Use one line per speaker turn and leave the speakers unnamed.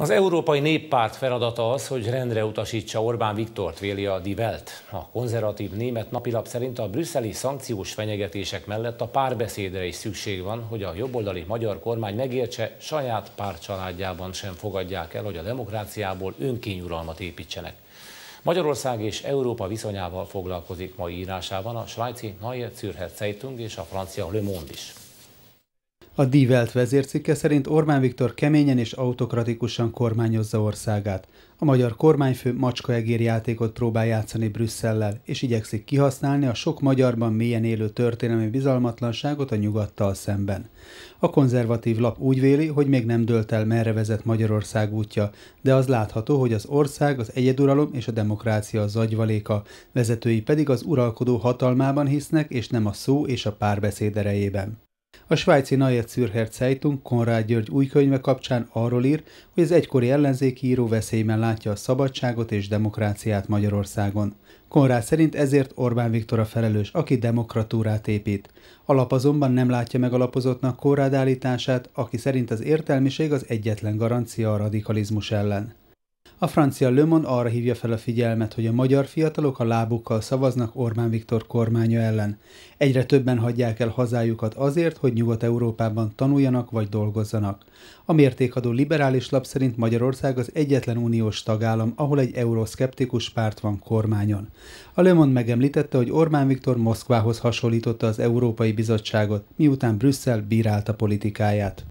Az Európai Néppárt feladata az, hogy rendre utasítsa Orbán Viktort, véli a Die Welt. A konzervatív német napilap szerint a brüsszeli szankciós fenyegetések mellett a párbeszédre is szükség van, hogy a jobboldali magyar kormány megértse, saját pártcsaládjában sem fogadják el, hogy a demokráciából önkényuralmat építsenek. Magyarország és Európa viszonyával foglalkozik mai írásában a svájci Neue Zürcher Zeitung és a francia Le Monde is.
A Die Welt vezércikke szerint Orbán Viktor keményen és autokratikusan kormányozza országát. A magyar kormányfő macskaegér játékot próbál játszani Brüsszellel, és igyekszik kihasználni a sok magyarban mélyen élő történelmi bizalmatlanságot a nyugattal szemben. A konzervatív lap úgy véli, hogy még nem dölt el merre vezet Magyarország útja, de az látható, hogy az ország az egyeduralom és a demokrácia az agyvaléka vezetői pedig az uralkodó hatalmában hisznek, és nem a szó és a párbeszéd erejében. A svájci Neue Zürcher Zeitung Konrád György új könyve kapcsán arról ír, hogy az egykori ellenzéki író veszélyben látja a szabadságot és demokráciát Magyarországon. Konrád szerint ezért Orbán Viktor a felelős, aki demokratúrát épít. Alap azonban nem látja megalapozottnak Konrád állítását, aki szerint az értelmiség az egyetlen garancia a radikalizmus ellen. A francia Le Monde arra hívja fel a figyelmet, hogy a magyar fiatalok a lábukkal szavaznak Orbán Viktor kormánya ellen. Egyre többen hagyják el hazájukat azért, hogy Nyugat-Európában tanuljanak vagy dolgozzanak. A mértékadó liberális lap szerint Magyarország az egyetlen uniós tagállam, ahol egy euroszkeptikus párt van kormányon. A Le Monde megemlítette, hogy Orbán Viktor Moszkvához hasonlította az Európai Bizottságot, miután Brüsszel bírálta politikáját.